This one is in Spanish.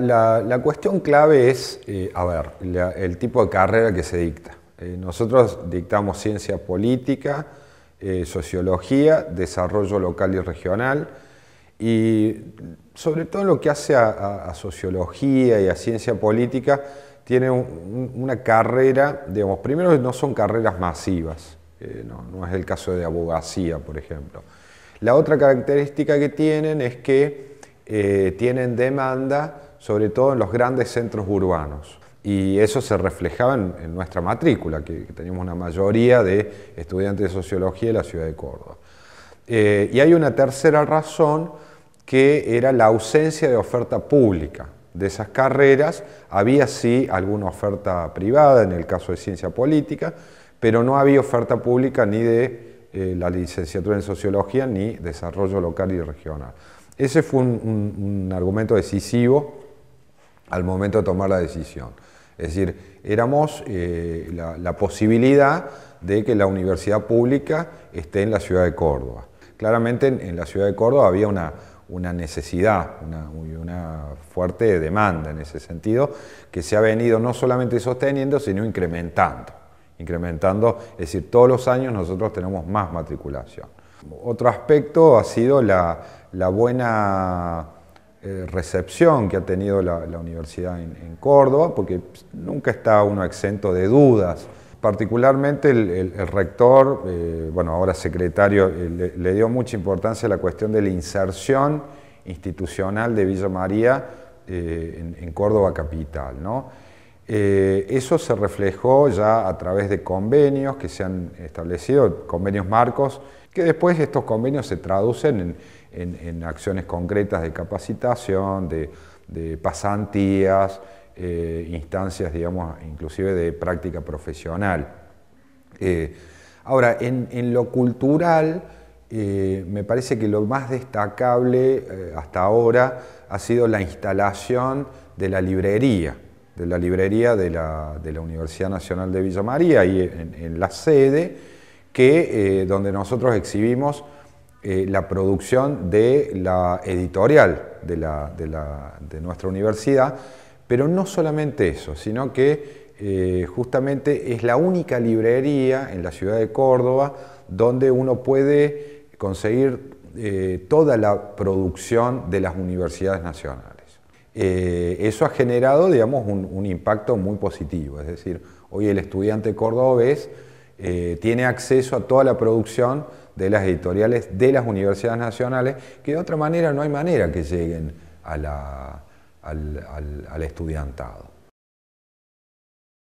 La, cuestión clave es, eh, a ver, el tipo de carrera que se dicta. Eh, nosotros dictamos ciencia política, eh, sociología, desarrollo local y regional, y sobre todo lo que hace a, sociología y a ciencia política, tiene una carrera, digamos, primero no son carreras masivas, no, es el caso de abogacía, por ejemplo. La otra característica que tienen es que tienen demanda sobre todo en los grandes centros urbanos. Y eso se reflejaba en, nuestra matrícula, que, teníamos una mayoría de estudiantes de sociología de la ciudad de Córdoba. Eh, y hay una tercera razón que era la ausencia de oferta pública de esas carreras. Había sí alguna oferta privada en el caso de ciencia política, pero no había oferta pública ni de eh, la licenciatura en sociología ni desarrollo local y regional. Ese fue un argumento decisivo al momento de tomar la decisión. Es decir, éramos eh, la, posibilidad de que la universidad pública esté en la ciudad de Córdoba. Claramente en, la ciudad de Córdoba había una, una necesidad, una, una, fuerte demanda en ese sentido, que se ha venido no solamente sosteniendo, sino incrementando. Incrementando, es decir, todos los años nosotros tenemos más matriculación. Otro aspecto ha sido la, la buena eh, recepción que ha tenido la, universidad en, Córdoba, porque nunca está uno exento de dudas. Particularmente el, rector, eh, bueno, ahora secretario, eh, le, dio mucha importancia a la cuestión de la inserción institucional de Villa María en, Córdoba Capital. Eh, eso se reflejó ya a través de convenios que se han establecido, convenios marcos, que después estos convenios se traducen en, acciones concretas de capacitación, de, pasantías, eh, instancias, digamos, inclusive de práctica profesional. Eh, ahora, en, lo cultural, me parece que lo más destacable hasta ahora ha sido la instalación de la librería de la librería de la, Universidad Nacional de Villa María, y en, la sede, que, eh, donde nosotros exhibimos eh, la producción de la editorial de, la, de, nuestra universidad, pero no solamente eso, sino que eh, justamente es la única librería en la ciudad de Córdoba donde uno puede conseguir toda la producción de las universidades nacionales. Eh, eso ha generado, un, impacto muy positivo. Es decir, hoy el estudiante cordobés eh, tiene acceso a toda la producción de las editoriales de las universidades nacionales, que de otra manera no hay manera que lleguen al estudiantado.